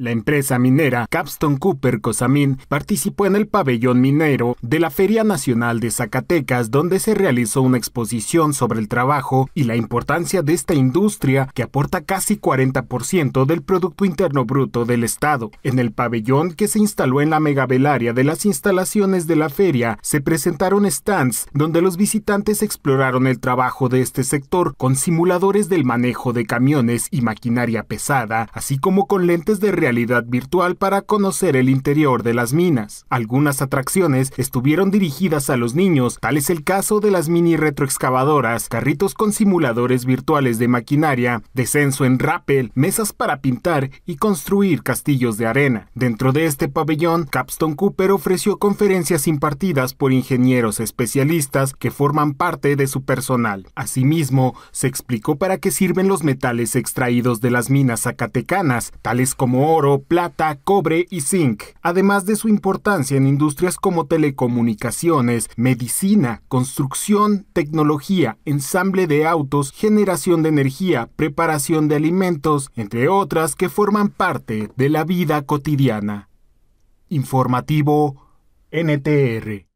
La empresa minera Capstone Cooper Cosamin participó en el pabellón minero de la Feria Nacional de Zacatecas, donde se realizó una exposición sobre el trabajo y la importancia de esta industria que aporta casi 40% del Producto Interno Bruto del Estado. En el pabellón que se instaló en la megabelaria de las instalaciones de la feria, se presentaron stands donde los visitantes exploraron el trabajo de este sector con simuladores del manejo de camiones y maquinaria pesada, así como con lentes de realidad virtual para conocer el interior de las minas. Algunas atracciones estuvieron dirigidas a los niños, tal es el caso de las mini retroexcavadoras, carritos con simuladores virtuales de maquinaria, descenso en rappel, mesas para pintar y construir castillos de arena. Dentro de este pabellón, Capstone Cooper ofreció conferencias impartidas por ingenieros especialistas que forman parte de su personal. Asimismo, se explicó para qué sirven los metales extraídos de las minas zacatecanas, tales como oro, plata, cobre y zinc, además de su importancia en industrias como telecomunicaciones, medicina, construcción, tecnología, ensamble de autos, generación de energía, preparación de alimentos, entre otras que forman parte de la vida cotidiana. Informativo NTR